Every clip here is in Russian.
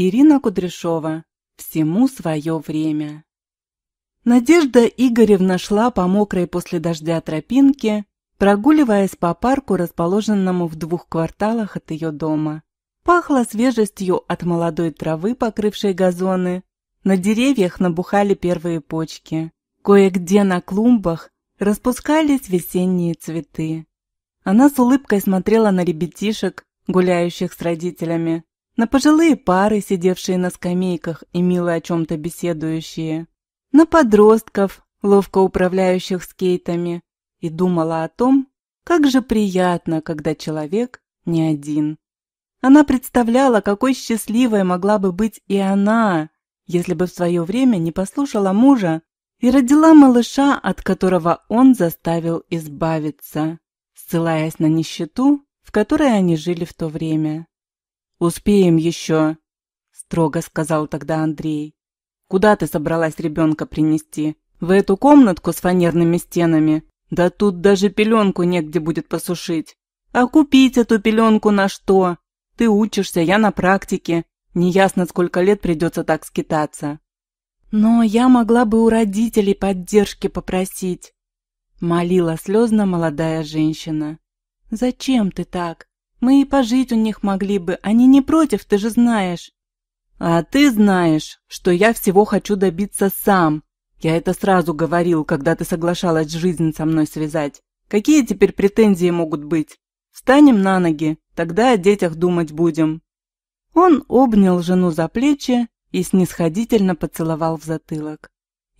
Ирина Кудряшова. Всему свое время. Надежда Игоревна шла по мокрой после дождя тропинке, прогуливаясь по парку, расположенному в двух кварталах от ее дома. Пахло свежестью от молодой травы, покрывшей газоны. На деревьях набухали первые почки. Кое-где на клумбах распускались весенние цветы. Она с улыбкой смотрела на ребятишек, гуляющих с родителями, на пожилые пары, сидевшие на скамейках и мило о чем-то беседующие, на подростков, ловко управляющих скейтами, и думала о том, как же приятно, когда человек не один. Она представляла, какой счастливой могла бы быть и она, если бы в свое время не послушала мужа и родила малыша, от которого он заставил избавиться, ссылаясь на нищету, в которой они жили в то время. «Успеем еще», — строго сказал тогда Андрей. «Куда ты собралась ребенка принести? В эту комнатку с фанерными стенами? Да тут даже пеленку негде будет посушить. А купить эту пеленку на что? Ты учишься, я на практике. Неясно, сколько лет придется так скитаться». «Но я могла бы у родителей поддержки попросить», — молила слезно молодая женщина. «Зачем ты так? Мы и пожить у них могли бы, они не против, ты же знаешь. А ты знаешь, что я всего хочу добиться сам. Я это сразу говорил, когда ты соглашалась жизнь со мной связать. Какие теперь претензии могут быть? Встанем на ноги, тогда о детях думать будем. Он обнял жену за плечи и снисходительно поцеловал в затылок.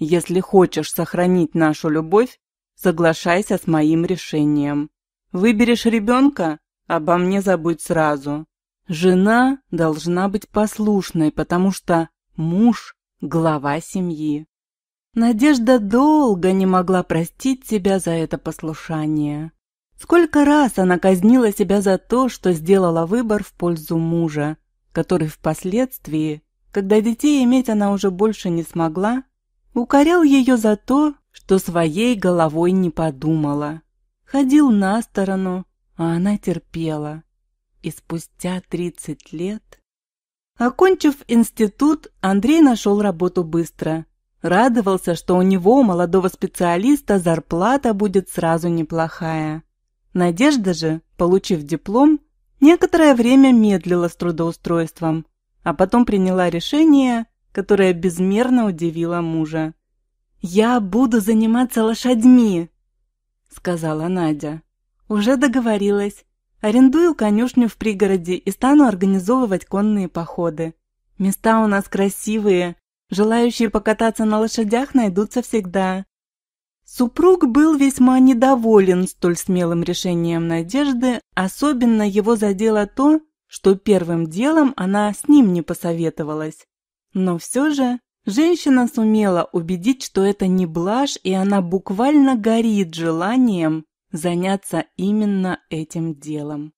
Если хочешь сохранить нашу любовь, соглашайся с моим решением. Выберешь ребенка, Обо мне забудь сразу. Жена должна быть послушной, потому что муж – глава семьи. Надежда долго не могла простить себя за это послушание. Сколько раз она казнила себя за то, что сделала выбор в пользу мужа, который впоследствии, когда детей иметь она уже больше не смогла, укорял ее за то, что своей головой не подумала. Ходил на сторону, а она терпела. И спустя 30 лет... Окончив институт, Андрей нашел работу быстро. Радовался, что у него, молодого специалиста, зарплата будет сразу неплохая. Надежда же, получив диплом, некоторое время медлила с трудоустройством, а потом приняла решение, которое безмерно удивило мужа. «Я буду заниматься лошадьми», — сказала Надя. Уже договорилась. Арендую конюшню в пригороде и стану организовывать конные походы. Места у нас красивые, желающие покататься на лошадях найдутся всегда. Супруг был весьма недоволен столь смелым решением Надежды, особенно его задело то, что первым делом она с ним не посоветовалась. Но все же женщина сумела убедить, что это не блажь, и она буквально горит желанием заняться именно этим делом.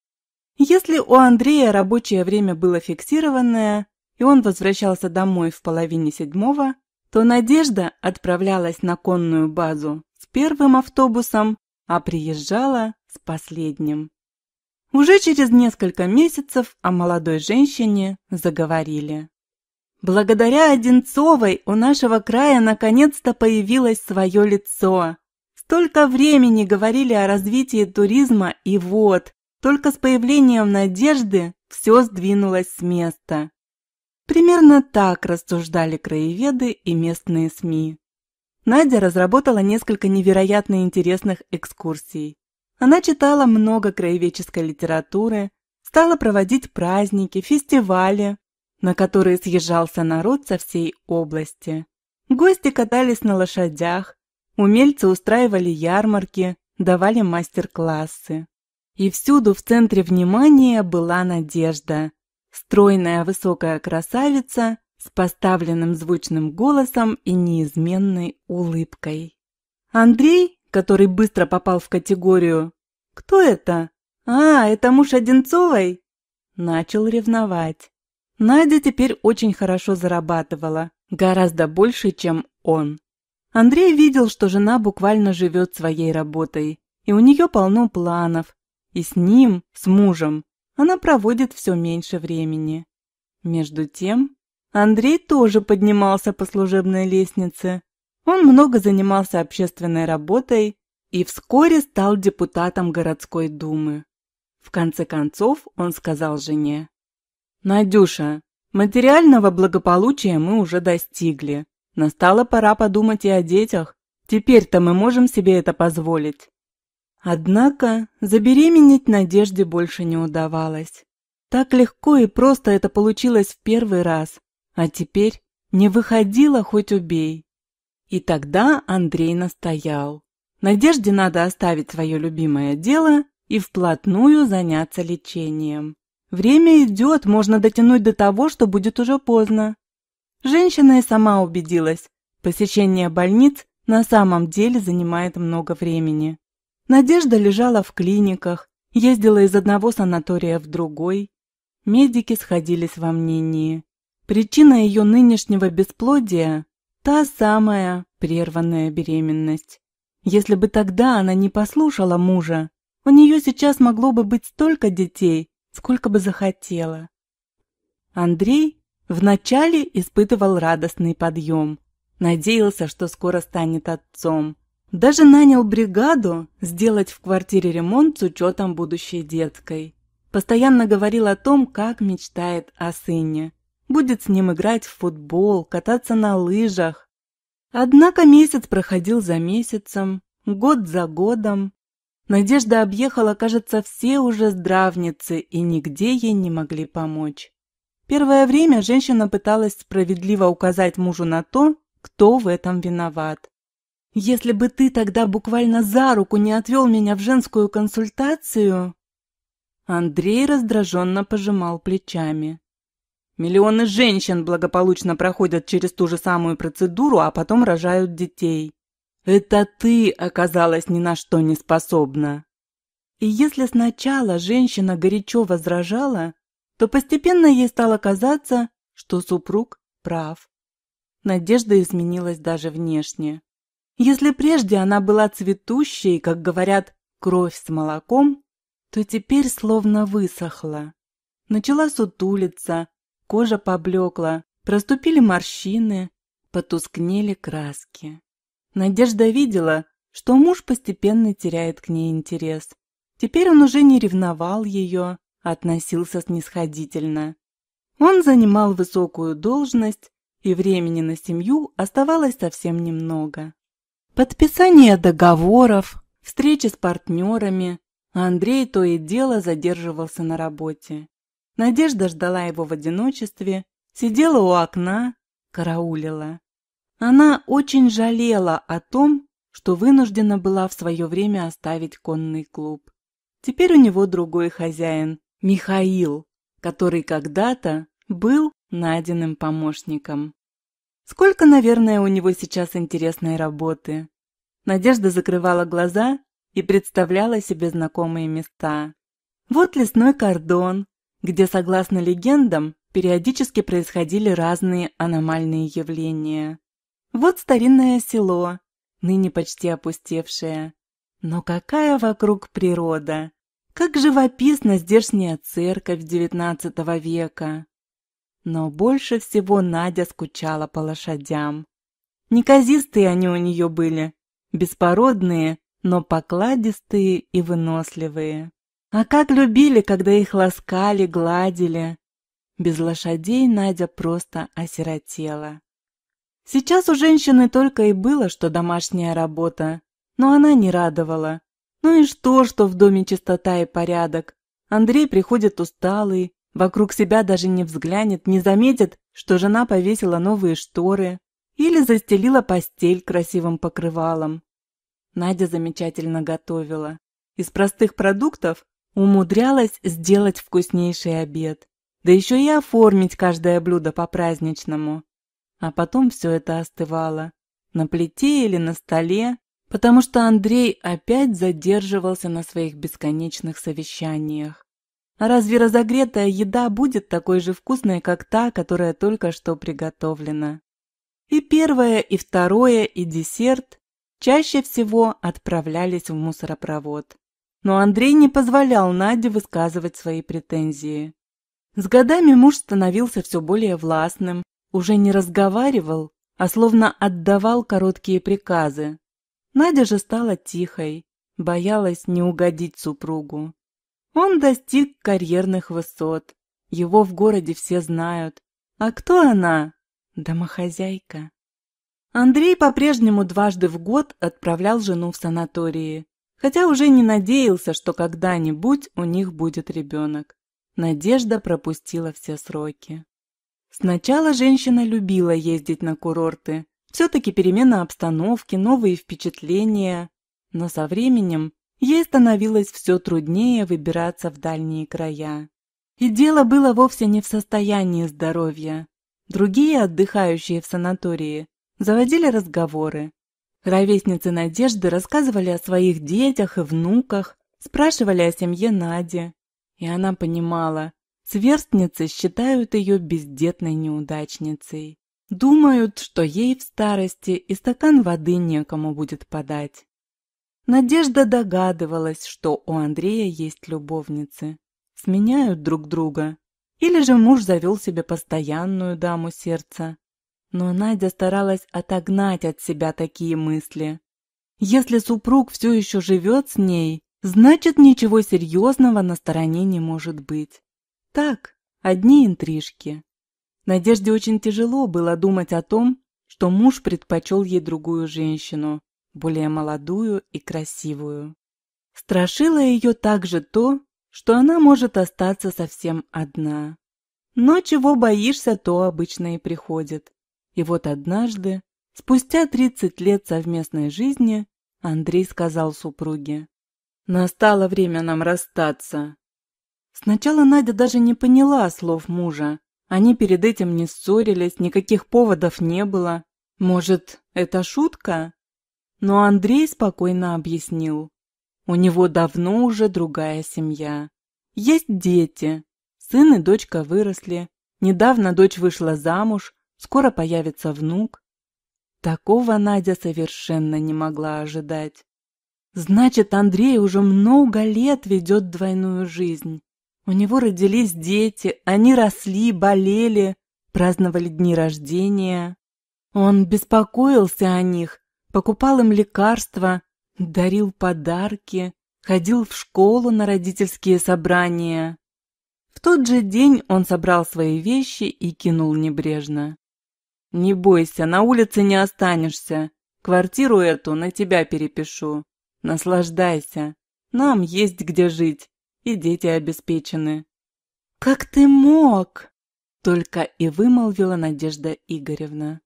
Если у Андрея рабочее время было фиксированное, и он возвращался домой в половине седьмого, то Надежда отправлялась на конную базу с первым автобусом, а приезжала с последним. Уже через несколько месяцев о молодой женщине заговорили. Благодаря Одинцовой у нашего края наконец-то появилось свое лицо. Только времени говорили о развитии туризма, и вот, только с появлением надежды все сдвинулось с места. Примерно так рассуждали краеведы и местные СМИ. Надя разработала несколько невероятно интересных экскурсий. Она читала много краеведческой литературы, стала проводить праздники, фестивали, на которые съезжался народ со всей области. Гости катались на лошадях, Умельцы устраивали ярмарки, давали мастер-классы. И всюду в центре внимания была Надежда. Стройная высокая красавица с поставленным звучным голосом и неизменной улыбкой. Андрей, который быстро попал в категорию «Кто это? А, это муж Одинцовой?» начал ревновать. Надя теперь очень хорошо зарабатывала, гораздо больше, чем он. Андрей видел, что жена буквально живет своей работой, и у нее полно планов, и с ним, с мужем, она проводит все меньше времени. Между тем, Андрей тоже поднимался по служебной лестнице. Он много занимался общественной работой и вскоре стал депутатом городской думы. В конце концов он сказал жене. «Надюша, материального благополучия мы уже достигли. Настала пора подумать и о детях. Теперь-то мы можем себе это позволить. Однако забеременеть Надежде больше не удавалось. Так легко и просто это получилось в первый раз, а теперь не выходила хоть убей. И тогда Андрей настоял. Надежде надо оставить свое любимое дело и вплотную заняться лечением. Время идет, можно дотянуть до того, что будет уже поздно. Женщина и сама убедилась, посещение больниц на самом деле занимает много времени. Надежда лежала в клиниках, ездила из одного санатория в другой. Медики сходились во мнении. Причина ее нынешнего бесплодия – та самая прерванная беременность. Если бы тогда она не послушала мужа, у нее сейчас могло бы быть столько детей, сколько бы захотела. Андрей Вначале испытывал радостный подъем. Надеялся, что скоро станет отцом. Даже нанял бригаду сделать в квартире ремонт с учетом будущей деткой. Постоянно говорил о том, как мечтает о сыне. Будет с ним играть в футбол, кататься на лыжах. Однако месяц проходил за месяцем, год за годом. Надежда объехала, кажется, все уже здравницы и нигде ей не могли помочь. Первое время женщина пыталась справедливо указать мужу на то, кто в этом виноват. «Если бы ты тогда буквально за руку не отвел меня в женскую консультацию...» Андрей раздраженно пожимал плечами. «Миллионы женщин благополучно проходят через ту же самую процедуру, а потом рожают детей. Это ты оказалась ни на что не способна». И если сначала женщина горячо возражала, то постепенно ей стало казаться, что супруг прав. Надежда изменилась даже внешне. Если прежде она была цветущей, как говорят, кровь с молоком, то теперь словно высохла. Начала сутулиться, кожа поблекла, проступили морщины, потускнели краски. Надежда видела, что муж постепенно теряет к ней интерес. Теперь он уже не ревновал ее, относился снисходительно. Он занимал высокую должность, и времени на семью оставалось совсем немного. Подписание договоров, встречи с партнерами, Андрей то и дело задерживался на работе. Надежда ждала его в одиночестве, сидела у окна, караулила. Она очень жалела о том, что вынуждена была в свое время оставить конный клуб. Теперь у него другой хозяин, Михаил, который когда-то был Надиным помощником. Сколько, наверное, у него сейчас интересной работы. Надежда закрывала глаза и представляла себе знакомые места. Вот лесной кордон, где, согласно легендам, периодически происходили разные аномальные явления. Вот старинное село, ныне почти опустевшее. Но какая вокруг природа! Как живописна здешняя церковь XIX века! Но больше всего Надя скучала по лошадям. Неказистые они у нее были, беспородные, но покладистые и выносливые. А как любили, когда их ласкали, гладили. Без лошадей Надя просто осиротела. Сейчас у женщины только и было, что домашняя работа, но она не радовала. Ну и что, что в доме чистота и порядок? Андрей приходит усталый, вокруг себя даже не взглянет, не заметит, что жена повесила новые шторы или застелила постель красивым покрывалом. Надя замечательно готовила. Из простых продуктов умудрялась сделать вкуснейший обед, да еще и оформить каждое блюдо по-праздничному. А потом все это остывало. На плите или на столе, потому что Андрей опять задерживался на своих бесконечных совещаниях. А разве разогретая еда будет такой же вкусной, как та, которая только что приготовлена? И первое, и второе, и десерт чаще всего отправлялись в мусоропровод. Но Андрей не позволял Наде высказывать свои претензии. С годами муж становился все более властным, уже не разговаривал, а словно отдавал короткие приказы, Надя же стала тихой, боялась не угодить супругу. Он достиг карьерных высот, его в городе все знают. А кто она? Домохозяйка. Андрей по-прежнему дважды в год отправлял жену в санатории, хотя уже не надеялся, что когда-нибудь у них будет ребенок. Надежда пропустила все сроки. Сначала женщина любила ездить на курорты, все-таки перемена обстановки, новые впечатления. Но со временем ей становилось все труднее выбираться в дальние края. И дело было вовсе не в состоянии здоровья. Другие отдыхающие в санатории заводили разговоры. Ровесницы Надежды рассказывали о своих детях и внуках, спрашивали о семье Нади. И она понимала, сверстницы считают ее бездетной неудачницей. Думают, что ей в старости и стакан воды некому будет подать. Надежда догадывалась, что у Андрея есть любовницы. Сменяют друг друга. Или же муж завел себе постоянную даму сердца. Но Надя старалась отогнать от себя такие мысли. Если супруг все еще живет с ней, значит ничего серьезного на стороне не может быть. Так, одни интрижки. Надежде очень тяжело было думать о том, что муж предпочел ей другую женщину, более молодую и красивую. Страшило ее также то, что она может остаться совсем одна. Но чего боишься, то обычно и приходит. И вот однажды, спустя 30 лет совместной жизни, Андрей сказал супруге, «Настало время нам расстаться». Сначала Надя даже не поняла слов мужа, они перед этим не ссорились, никаких поводов не было. Может, это шутка? Но Андрей спокойно объяснил. У него давно уже другая семья. Есть дети. Сын и дочка выросли. Недавно дочь вышла замуж, скоро появится внук. Такого Надя совершенно не могла ожидать. Значит, Андрей уже много лет ведет двойную жизнь. У него родились дети, они росли, болели, праздновали дни рождения. Он беспокоился о них, покупал им лекарства, дарил подарки, ходил в школу на родительские собрания. В тот же день он собрал свои вещи и кинул небрежно. «Не бойся, на улице не останешься. Квартиру эту на тебя перепишу. Наслаждайся. Нам есть где жить и дети обеспечены». «Как ты мог?» — только и вымолвила Надежда Игоревна.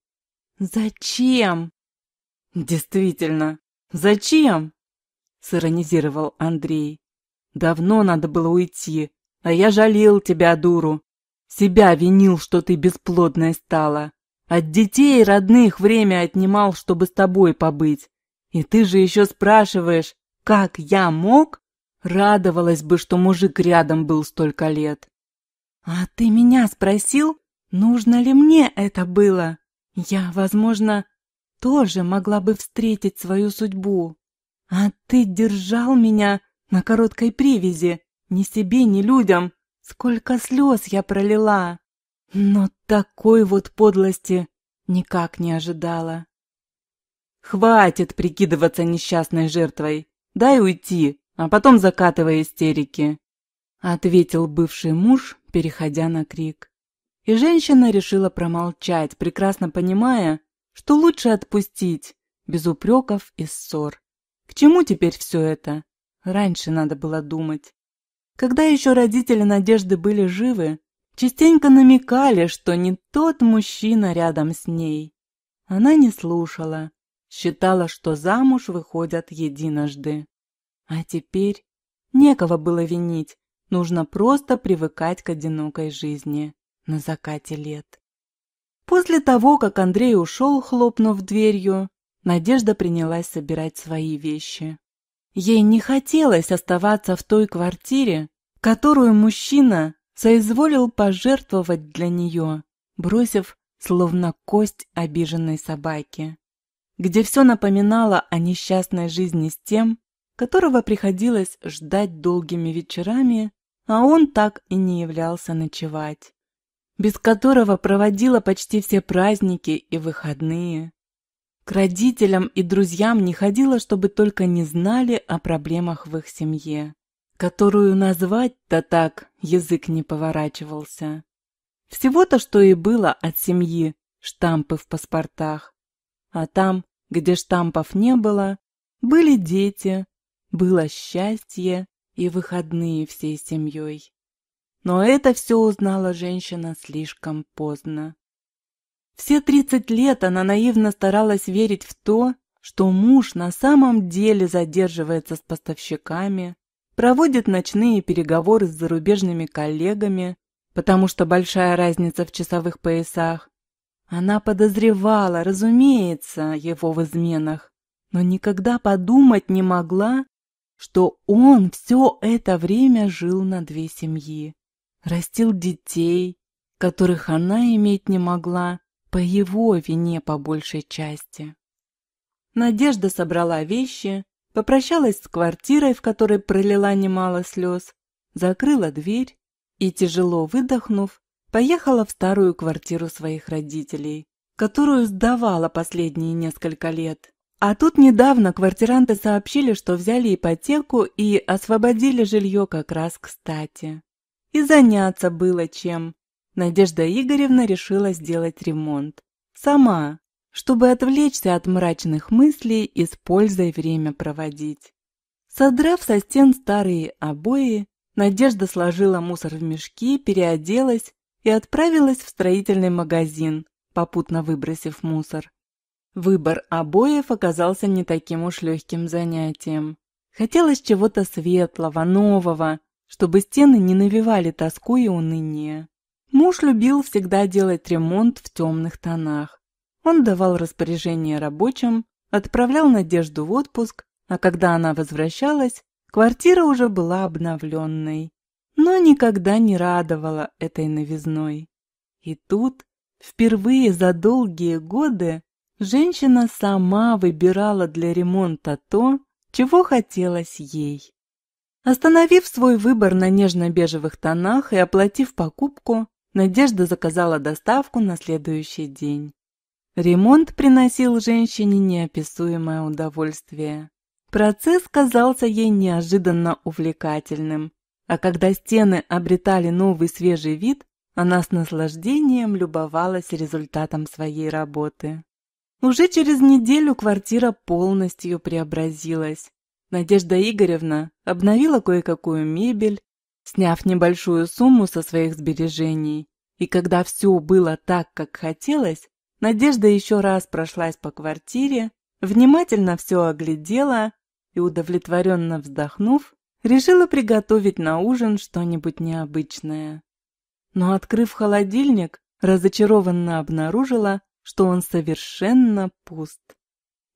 «Зачем?» «Действительно, зачем?» — сиронизировал Андрей. «Давно надо было уйти, а я жалел тебя, дуру. Себя винил, что ты бесплодной стала. От детей и родных время отнимал, чтобы с тобой побыть. И ты же еще спрашиваешь, как я мог? Радовалась бы, что мужик рядом был столько лет. А ты меня спросил, нужно ли мне это было? Я, возможно, тоже могла бы встретить свою судьбу. А ты держал меня на короткой привязи, ни себе, ни людям. Сколько слез я пролила. Но такой вот подлости никак не ожидала. Хватит прикидываться несчастной жертвой. Дай уйти а потом закатывая истерики», — ответил бывший муж, переходя на крик. И женщина решила промолчать, прекрасно понимая, что лучше отпустить, без упреков и ссор. К чему теперь все это? Раньше надо было думать. Когда еще родители Надежды были живы, частенько намекали, что не тот мужчина рядом с ней. Она не слушала, считала, что замуж выходят единожды. А теперь некого было винить, нужно просто привыкать к одинокой жизни на закате лет. После того, как Андрей ушел, хлопнув дверью, Надежда принялась собирать свои вещи. Ей не хотелось оставаться в той квартире, которую мужчина соизволил пожертвовать для нее, бросив словно кость обиженной собаки, где все напоминало о несчастной жизни с тем, которого приходилось ждать долгими вечерами, а он так и не являлся ночевать, без которого проводила почти все праздники и выходные. К родителям и друзьям не ходила, чтобы только не знали о проблемах в их семье, которую назвать-то так язык не поворачивался. Всего-то, что и было от семьи, штампы в паспортах. А там, где штампов не было, были дети, было счастье и выходные всей семьей. Но это все узнала женщина слишком поздно. Все тридцать лет она наивно старалась верить в то, что муж на самом деле задерживается с поставщиками, проводит ночные переговоры с зарубежными коллегами, потому что большая разница в часовых поясах. Она подозревала, разумеется, его в изменах, но никогда подумать не могла, что он все это время жил на две семьи, растил детей, которых она иметь не могла, по его вине по большей части. Надежда собрала вещи, попрощалась с квартирой, в которой пролила немало слез, закрыла дверь и, тяжело выдохнув, поехала в старую квартиру своих родителей, которую сдавала последние несколько лет. А тут недавно квартиранты сообщили, что взяли ипотеку и освободили жилье как раз кстати. И заняться было чем. Надежда Игоревна решила сделать ремонт. Сама, чтобы отвлечься от мрачных мыслей и с пользой время проводить. Содрав со стен старые обои, Надежда сложила мусор в мешки, переоделась и отправилась в строительный магазин, попутно выбросив мусор. Выбор обоев оказался не таким уж легким занятием. Хотелось чего-то светлого, нового, чтобы стены не навевали тоску и уныние. Муж любил всегда делать ремонт в темных тонах. Он давал распоряжение рабочим, отправлял Надежду в отпуск, а когда она возвращалась, квартира уже была обновленной. Но никогда не радовала этой новизной. И тут, впервые за долгие годы, Женщина сама выбирала для ремонта то, чего хотелось ей. Остановив свой выбор на нежно-бежевых тонах и оплатив покупку, Надежда заказала доставку на следующий день. Ремонт приносил женщине неописуемое удовольствие. Процесс казался ей неожиданно увлекательным, а когда стены обретали новый свежий вид, она с наслаждением любовалась результатом своей работы. Уже через неделю квартира полностью преобразилась. Надежда Игоревна обновила кое-какую мебель, сняв небольшую сумму со своих сбережений. И когда все было так, как хотелось, Надежда еще раз прошлась по квартире, внимательно все оглядела и, удовлетворенно вздохнув, решила приготовить на ужин что-нибудь необычное. Но, открыв холодильник, разочарованно обнаружила, что он совершенно пуст.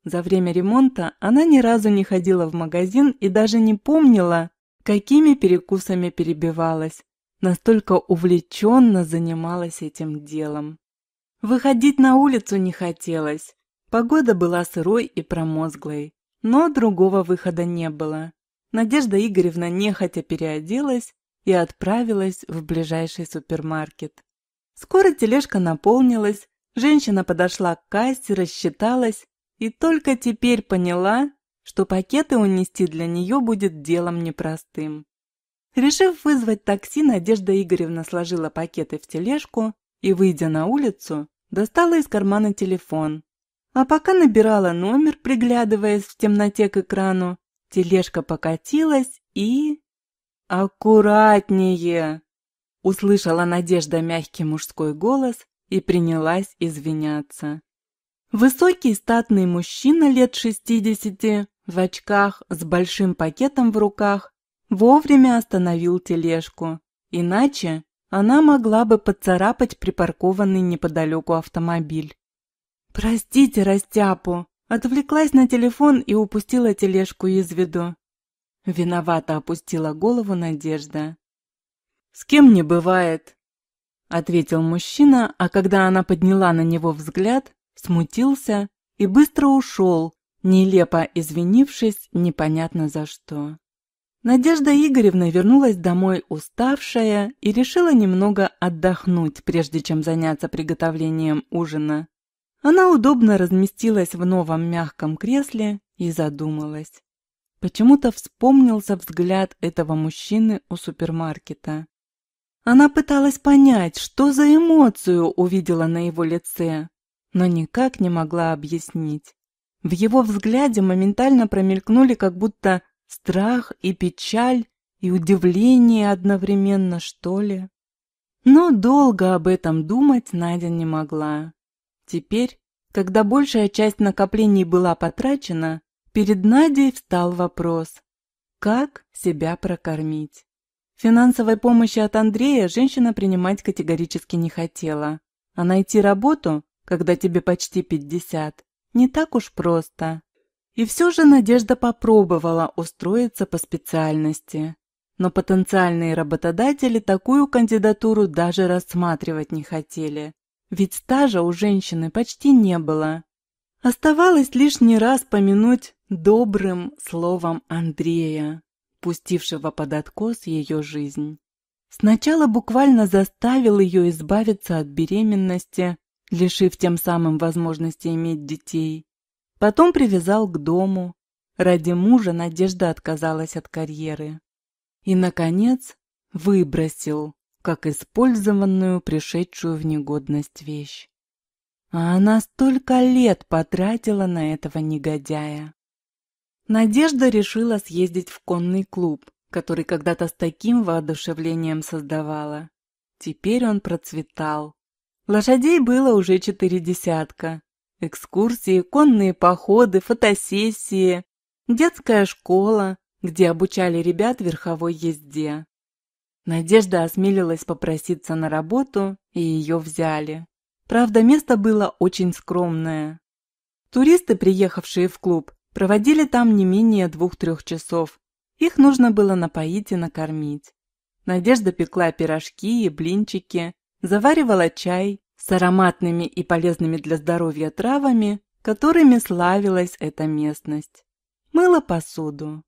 За время ремонта она ни разу не ходила в магазин и даже не помнила, какими перекусами перебивалась. Настолько увлеченно занималась этим делом. Выходить на улицу не хотелось. Погода была сырой и промозглой, но другого выхода не было. Надежда Игоревна нехотя переоделась и отправилась в ближайший супермаркет. Скоро тележка наполнилась, Женщина подошла к кассе, рассчиталась и только теперь поняла, что пакеты унести для нее будет делом непростым. Решив вызвать такси, Надежда Игоревна сложила пакеты в тележку и, выйдя на улицу, достала из кармана телефон. А пока набирала номер, приглядываясь в темноте к экрану, тележка покатилась и... «Аккуратнее!» – услышала Надежда мягкий мужской голос и принялась извиняться. Высокий статный мужчина лет шестидесяти в очках с большим пакетом в руках вовремя остановил тележку, иначе она могла бы поцарапать припаркованный неподалеку автомобиль. «Простите, растяпу!» Отвлеклась на телефон и упустила тележку из виду. Виновато опустила голову Надежда. «С кем не бывает!» – ответил мужчина, а когда она подняла на него взгляд, смутился и быстро ушел, нелепо извинившись непонятно за что. Надежда Игоревна вернулась домой уставшая и решила немного отдохнуть, прежде чем заняться приготовлением ужина. Она удобно разместилась в новом мягком кресле и задумалась. Почему-то вспомнился взгляд этого мужчины у супермаркета. Она пыталась понять, что за эмоцию увидела на его лице, но никак не могла объяснить. В его взгляде моментально промелькнули как будто страх и печаль, и удивление одновременно, что ли. Но долго об этом думать Надя не могла. Теперь, когда большая часть накоплений была потрачена, перед Надей встал вопрос, как себя прокормить. Финансовой помощи от Андрея женщина принимать категорически не хотела. А найти работу, когда тебе почти 50, не так уж просто. И все же Надежда попробовала устроиться по специальности. Но потенциальные работодатели такую кандидатуру даже рассматривать не хотели. Ведь стажа у женщины почти не было. Оставалось лишний раз помянуть добрым словом Андрея пустившего под откос ее жизнь. Сначала буквально заставил ее избавиться от беременности, лишив тем самым возможности иметь детей. Потом привязал к дому. Ради мужа Надежда отказалась от карьеры. И, наконец, выбросил, как использованную пришедшую в негодность вещь. А она столько лет потратила на этого негодяя. Надежда решила съездить в конный клуб, который когда-то с таким воодушевлением создавала. Теперь он процветал. Лошадей было уже четыре десятка. Экскурсии, конные походы, фотосессии, детская школа, где обучали ребят верховой езде. Надежда осмелилась попроситься на работу, и ее взяли. Правда, место было очень скромное. Туристы, приехавшие в клуб, Проводили там не менее двух-трех часов. Их нужно было напоить и накормить. Надежда пекла пирожки и блинчики, заваривала чай с ароматными и полезными для здоровья травами, которыми славилась эта местность. Мыла посуду.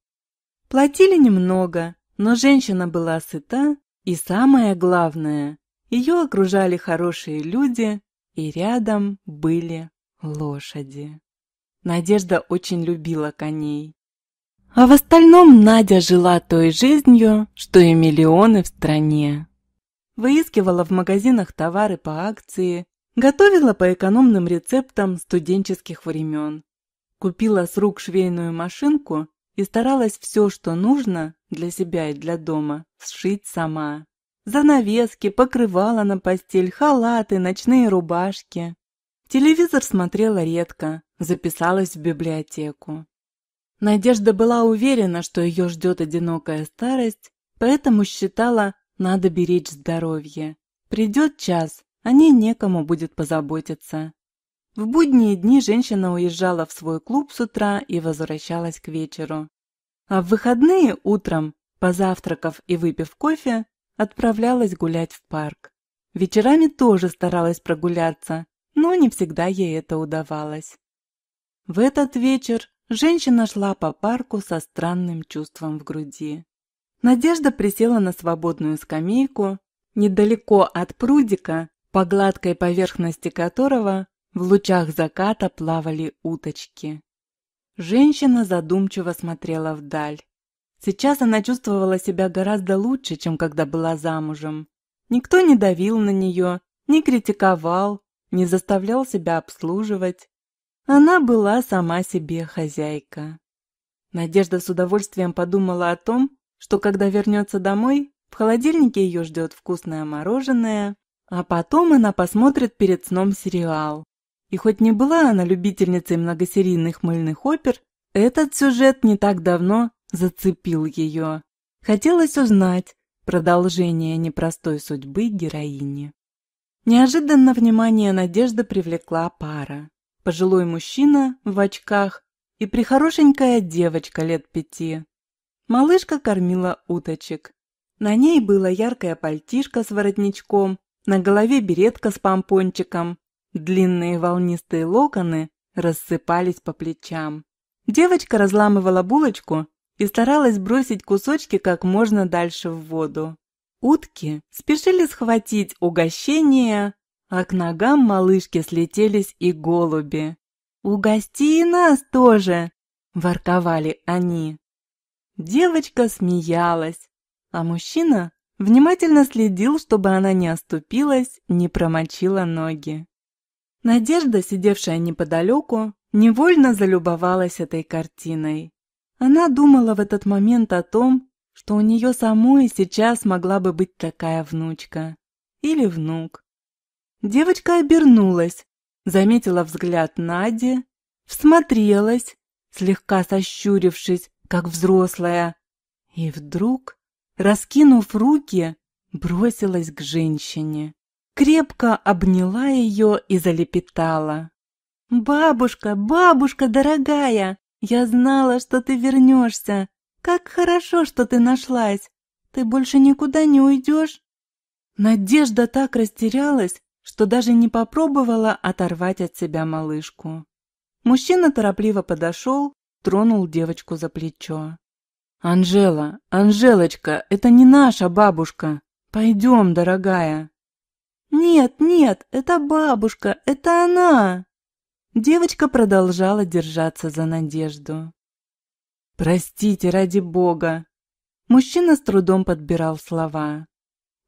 Платили немного, но женщина была сыта, и самое главное, ее окружали хорошие люди, и рядом были лошади. Надежда очень любила коней. А в остальном Надя жила той жизнью, что и миллионы в стране. Выискивала в магазинах товары по акции, готовила по экономным рецептам студенческих времен. Купила с рук швейную машинку и старалась все, что нужно для себя и для дома, сшить сама. Занавески, покрывала на постель, халаты, ночные рубашки. Телевизор смотрела редко, записалась в библиотеку. Надежда была уверена, что ее ждет одинокая старость, поэтому считала, надо беречь здоровье. Придет час, о ней некому будет позаботиться. В будние дни женщина уезжала в свой клуб с утра и возвращалась к вечеру. А в выходные утром, позавтракав и выпив кофе, отправлялась гулять в парк. Вечерами тоже старалась прогуляться, но не всегда ей это удавалось. В этот вечер женщина шла по парку со странным чувством в груди. Надежда присела на свободную скамейку недалеко от прудика, по гладкой поверхности которого в лучах заката плавали уточки. Женщина задумчиво смотрела вдаль. Сейчас она чувствовала себя гораздо лучше, чем когда была замужем. Никто не давил на нее, не критиковал, не заставлял себя обслуживать. Она была сама себе хозяйка. Надежда с удовольствием подумала о том, что когда вернется домой, в холодильнике ее ждет вкусное мороженое, а потом она посмотрит перед сном сериал. И хоть не была она любительницей многосерийных мыльных опер, этот сюжет не так давно зацепил ее. Хотелось узнать продолжение непростой судьбы героини. Неожиданно внимание Надежды привлекла пара. Пожилой мужчина в очках и прихорошенькая девочка лет пяти. Малышка кормила уточек. На ней было яркое пальтишко с воротничком, на голове беретка с помпончиком. Длинные волнистые локоны рассыпались по плечам. Девочка разламывала булочку и старалась бросить кусочки как можно дальше в воду. Утки спешили схватить угощение, а к ногам малышки слетелись и голуби. «Угости и нас тоже!» – ворковали они. Девочка смеялась, а мужчина внимательно следил, чтобы она не оступилась, не промочила ноги. Надежда, сидевшая неподалеку, невольно залюбовалась этой картиной. Она думала в этот момент о том, что у нее самой сейчас могла бы быть такая внучка. Или внук. Девочка обернулась, заметила взгляд Нади, всмотрелась, слегка сощурившись, как взрослая, и вдруг, раскинув руки, бросилась к женщине. Крепко обняла ее и залепетала. «Бабушка, бабушка дорогая, я знала, что ты вернешься. «Как хорошо, что ты нашлась! Ты больше никуда не уйдешь!» Надежда так растерялась, что даже не попробовала оторвать от себя малышку. Мужчина торопливо подошел, тронул девочку за плечо. «Анжела, Анжелочка, это не наша бабушка! Пойдем, дорогая!» «Нет, нет, это бабушка, это она!» Девочка продолжала держаться за надежду. «Простите, ради бога!» Мужчина с трудом подбирал слова.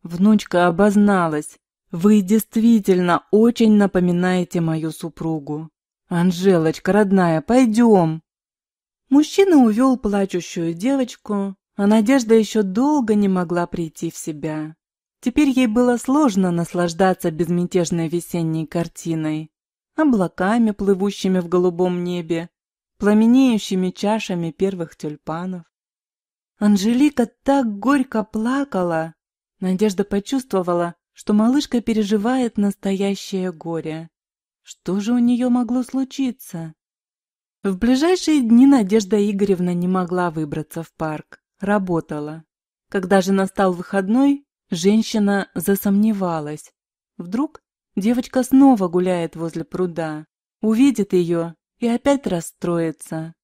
«Внучка обозналась. Вы действительно очень напоминаете мою супругу. Анжелочка, родная, пойдем!» Мужчина увел плачущую девочку, а Надежда еще долго не могла прийти в себя. Теперь ей было сложно наслаждаться безмятежной весенней картиной, облаками, плывущими в голубом небе, пламенеющими чашами первых тюльпанов. Анжелика так горько плакала. Надежда почувствовала, что малышка переживает настоящее горе. Что же у нее могло случиться? В ближайшие дни Надежда Игоревна не могла выбраться в парк, работала. Когда же настал выходной, женщина засомневалась. Вдруг девочка снова гуляет возле пруда, увидит ее и опять расстроится.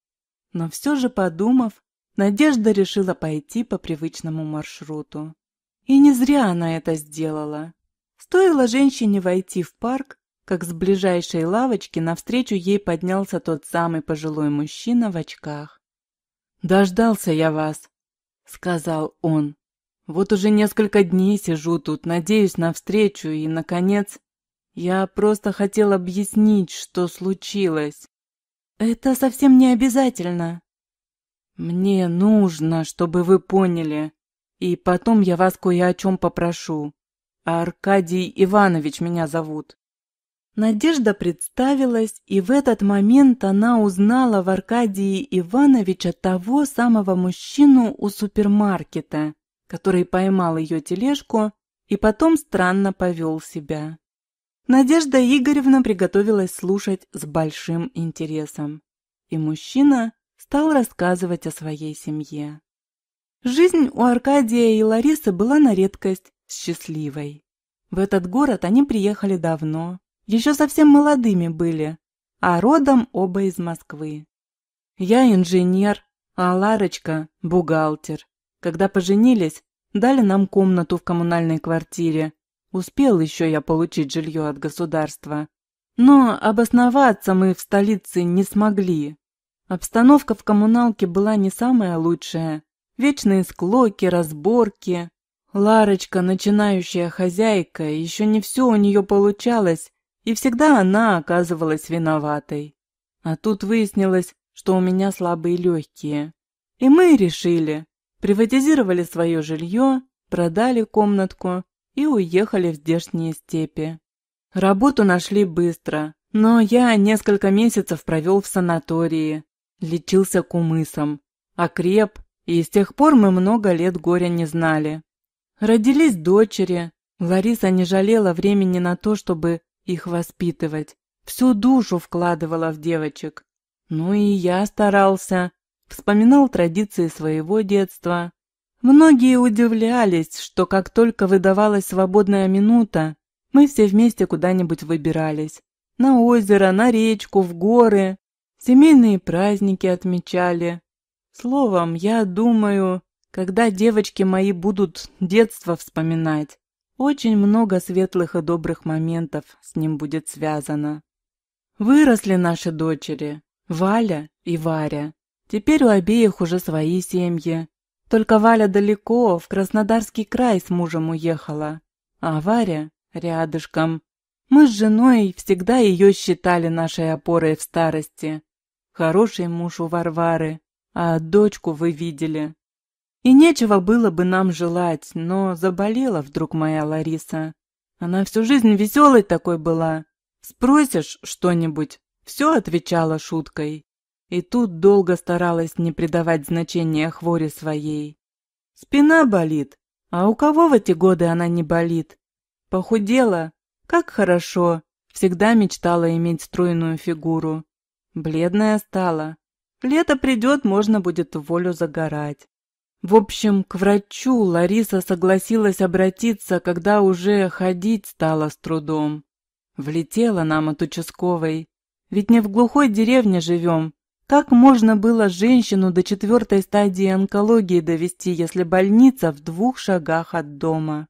Но все же, подумав, Надежда решила пойти по привычному маршруту. И не зря она это сделала. Стоило женщине войти в парк, как с ближайшей лавочки навстречу ей поднялся тот самый пожилой мужчина в очках. «Дождался я вас», — сказал он. «Вот уже несколько дней сижу тут, надеюсь на встречу, и, наконец, я просто хотел объяснить, что случилось». «Это совсем не обязательно». «Мне нужно, чтобы вы поняли. И потом я вас кое о чем попрошу. Аркадий Иванович меня зовут». Надежда представилась, и в этот момент она узнала в Аркадии Ивановича того самого мужчину у супермаркета, который поймал ее тележку и потом странно повел себя. Надежда Игоревна приготовилась слушать с большим интересом. И мужчина стал рассказывать о своей семье. Жизнь у Аркадия и Ларисы была на редкость счастливой. В этот город они приехали давно, еще совсем молодыми были, а родом оба из Москвы. Я инженер, а Ларочка – бухгалтер. Когда поженились, дали нам комнату в коммунальной квартире, Успел еще я получить жилье от государства. Но обосноваться мы в столице не смогли. Обстановка в коммуналке была не самая лучшая. Вечные склоки, разборки. Ларочка, начинающая хозяйка, еще не все у нее получалось, и всегда она оказывалась виноватой. А тут выяснилось, что у меня слабые легкие. И мы решили. Приватизировали свое жилье, продали комнатку и уехали в здешние степи. Работу нашли быстро, но я несколько месяцев провел в санатории, лечился кумысом, окреп, и с тех пор мы много лет горя не знали. Родились дочери, Лариса не жалела времени на то, чтобы их воспитывать, всю душу вкладывала в девочек. Ну и я старался, вспоминал традиции своего детства, Многие удивлялись, что как только выдавалась свободная минута, мы все вместе куда-нибудь выбирались. На озеро, на речку, в горы. Семейные праздники отмечали. Словом, я думаю, когда девочки мои будут детство вспоминать, очень много светлых и добрых моментов с ним будет связано. Выросли наши дочери, Валя и Варя. Теперь у обеих уже свои семьи, только Валя далеко, в Краснодарский край с мужем уехала, а Варя рядышком. Мы с женой всегда ее считали нашей опорой в старости. Хороший муж у Варвары, а дочку вы видели. И нечего было бы нам желать, но заболела вдруг моя Лариса. Она всю жизнь веселой такой была. Спросишь что-нибудь, все отвечала шуткой. И тут долго старалась не придавать значения хворе своей. Спина болит, а у кого в эти годы она не болит? Похудела? Как хорошо! Всегда мечтала иметь стройную фигуру. Бледная стала. Лето придет, можно будет в волю загорать. В общем, к врачу Лариса согласилась обратиться, когда уже ходить стала с трудом. Влетела нам от участковой. Ведь не в глухой деревне живем, как можно было женщину до четвертой стадии онкологии довести, если больница в двух шагах от дома?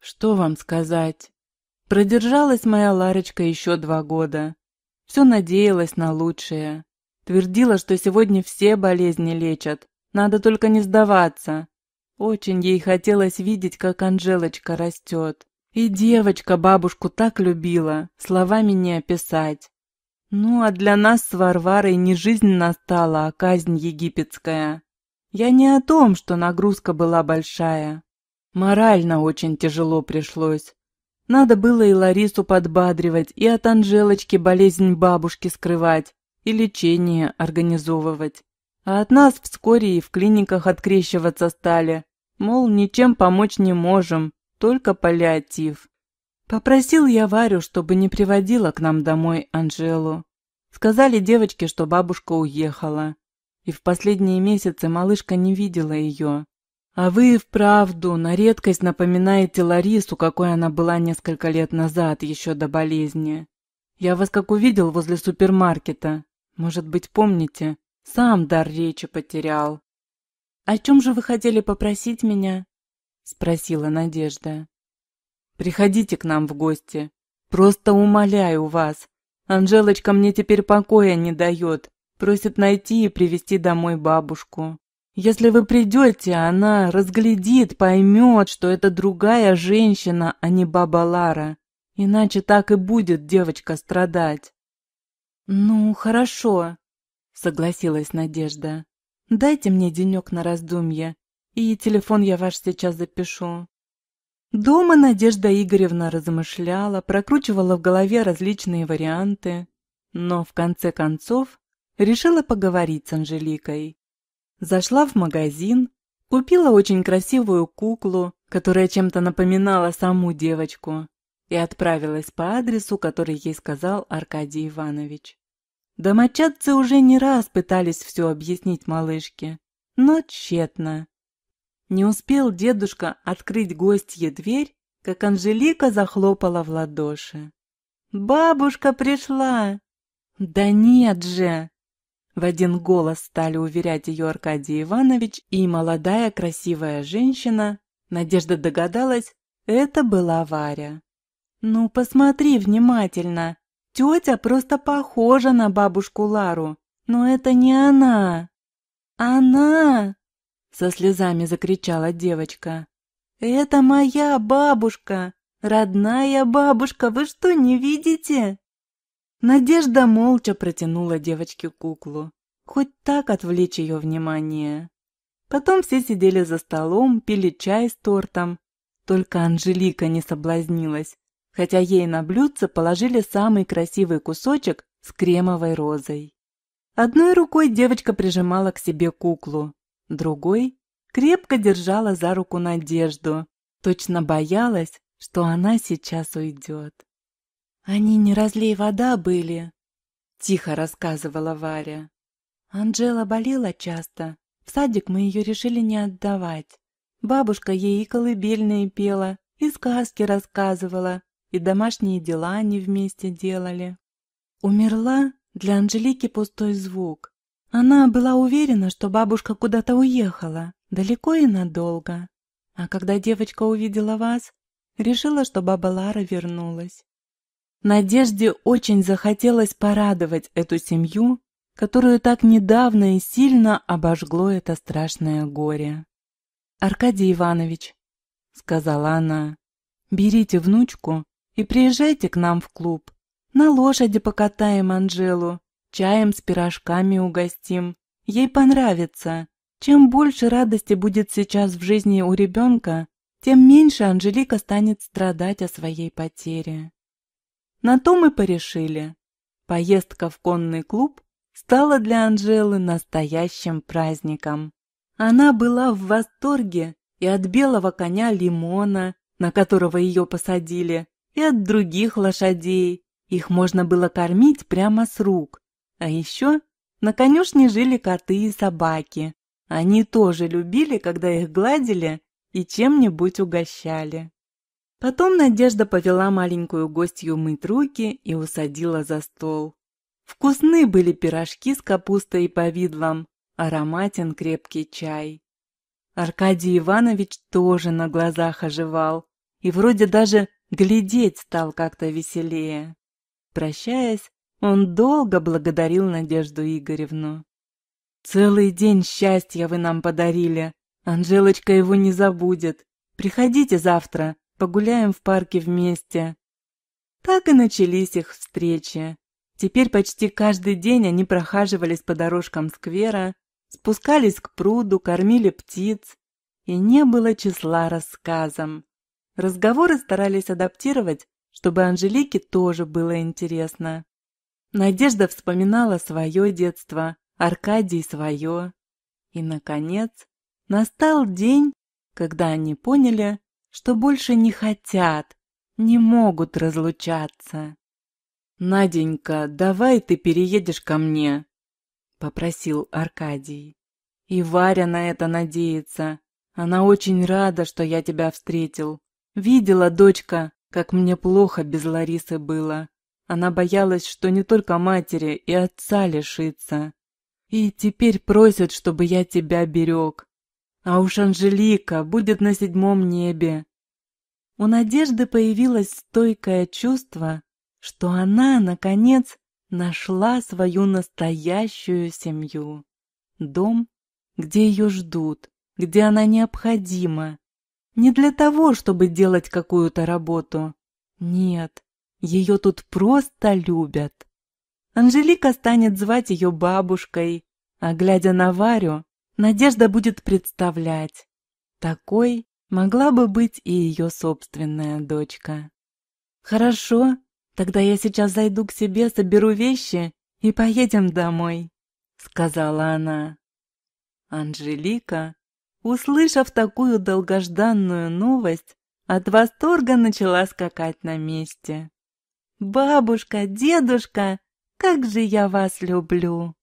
Что вам сказать? Продержалась моя Ларочка еще два года. Все надеялась на лучшее. Твердила, что сегодня все болезни лечат. Надо только не сдаваться. Очень ей хотелось видеть, как Анжелочка растет. И девочка бабушку так любила, словами не описать. Ну, а для нас с Варварой не жизнь настала, а казнь египетская. Я не о том, что нагрузка была большая. Морально очень тяжело пришлось. Надо было и Ларису подбадривать, и от Анжелочки болезнь бабушки скрывать, и лечение организовывать. А от нас вскоре и в клиниках открещиваться стали. Мол, ничем помочь не можем, только паллиатив. Попросил я Варю, чтобы не приводила к нам домой Анжелу. Сказали девочке, что бабушка уехала. И в последние месяцы малышка не видела ее. А вы вправду на редкость напоминаете Ларису, какой она была несколько лет назад, еще до болезни. Я вас как увидел возле супермаркета. Может быть, помните? Сам дар речи потерял. «О чем же вы хотели попросить меня?» – спросила Надежда. Приходите к нам в гости. Просто умоляю вас. Анжелочка мне теперь покоя не дает. Просит найти и привести домой бабушку. Если вы придете, она разглядит, поймет, что это другая женщина, а не баба Лара. Иначе так и будет девочка страдать. «Ну, хорошо», — согласилась Надежда. «Дайте мне денек на раздумье, и телефон я ваш сейчас запишу. Дома Надежда Игоревна размышляла, прокручивала в голове различные варианты, но в конце концов решила поговорить с Анжеликой. Зашла в магазин, купила очень красивую куклу, которая чем-то напоминала саму девочку, и отправилась по адресу, который ей сказал Аркадий Иванович. Домочадцы уже не раз пытались все объяснить малышке, но тщетно. Не успел дедушка открыть гостье дверь, как Анжелика захлопала в ладоши. «Бабушка пришла!» «Да нет же!» В один голос стали уверять ее Аркадий Иванович и молодая красивая женщина. Надежда догадалась, это была Варя. «Ну, посмотри внимательно. Тетя просто похожа на бабушку Лару, но это не она!» «Она!» Со слезами закричала девочка. «Это моя бабушка! Родная бабушка, вы что, не видите?» Надежда молча протянула девочке куклу. Хоть так отвлечь ее внимание. Потом все сидели за столом, пили чай с тортом. Только Анжелика не соблазнилась, хотя ей на блюдце положили самый красивый кусочек с кремовой розой. Одной рукой девочка прижимала к себе куклу, другой крепко держала за руку Надежду, точно боялась, что она сейчас уйдет. «Они не разлей вода были», — тихо рассказывала Варя. Анжела болела часто, в садик мы ее решили не отдавать. Бабушка ей и колыбельные пела, и сказки рассказывала, и домашние дела они вместе делали. Умерла для Анжелики пустой звук. Она была уверена, что бабушка куда-то уехала, далеко и надолго. А когда девочка увидела вас, решила, что баба Лара вернулась. Надежде очень захотелось порадовать эту семью, которую так недавно и сильно обожгло это страшное горе. «Аркадий Иванович», — сказала она, — «берите внучку и приезжайте к нам в клуб. На лошади покатаем Анжелу, чаем с пирожками угостим. Ей понравится. Чем больше радости будет сейчас в жизни у ребенка, тем меньше Анжелика станет страдать о своей потере. На то мы порешили. Поездка в конный клуб стала для Анжелы настоящим праздником. Она была в восторге и от белого коня Лимона, на которого ее посадили, и от других лошадей. Их можно было кормить прямо с рук. А еще на конюшне жили коты и собаки. Они тоже любили, когда их гладили и чем-нибудь угощали. Потом Надежда повела маленькую гостью мыть руки и усадила за стол. Вкусны были пирожки с капустой и повидлом, ароматен крепкий чай. Аркадий Иванович тоже на глазах оживал и вроде даже глядеть стал как-то веселее. Прощаясь, он долго благодарил Надежду Игоревну. «Целый день счастья вы нам подарили. Анжелочка его не забудет. Приходите завтра, погуляем в парке вместе». Так и начались их встречи. Теперь почти каждый день они прохаживались по дорожкам сквера, спускались к пруду, кормили птиц, и не было числа рассказам. Разговоры старались адаптировать, чтобы Анжелике тоже было интересно. Надежда вспоминала свое детство, Аркадий свое. И, наконец, настал день, когда они поняли, что больше не хотят, не могут разлучаться. «Наденька, давай ты переедешь ко мне», — попросил Аркадий. «И Варя на это надеется. Она очень рада, что я тебя встретил. Видела, дочка, как мне плохо без Ларисы было. Она боялась, что не только матери и отца лишится. И теперь просят, чтобы я тебя берег. А уж Анжелика будет на седьмом небе. У Надежды появилось стойкое чувство, что она, наконец, нашла свою настоящую семью. Дом, где ее ждут, где она необходима. Не для того, чтобы делать какую-то работу. Нет, ее тут просто любят. Анжелика станет звать ее бабушкой, а глядя на Варю, Надежда будет представлять. Такой могла бы быть и ее собственная дочка. «Хорошо, тогда я сейчас зайду к себе, соберу вещи и поедем домой», — сказала она. Анжелика, услышав такую долгожданную новость, от восторга начала скакать на месте. «Бабушка, дедушка, как же я вас люблю!»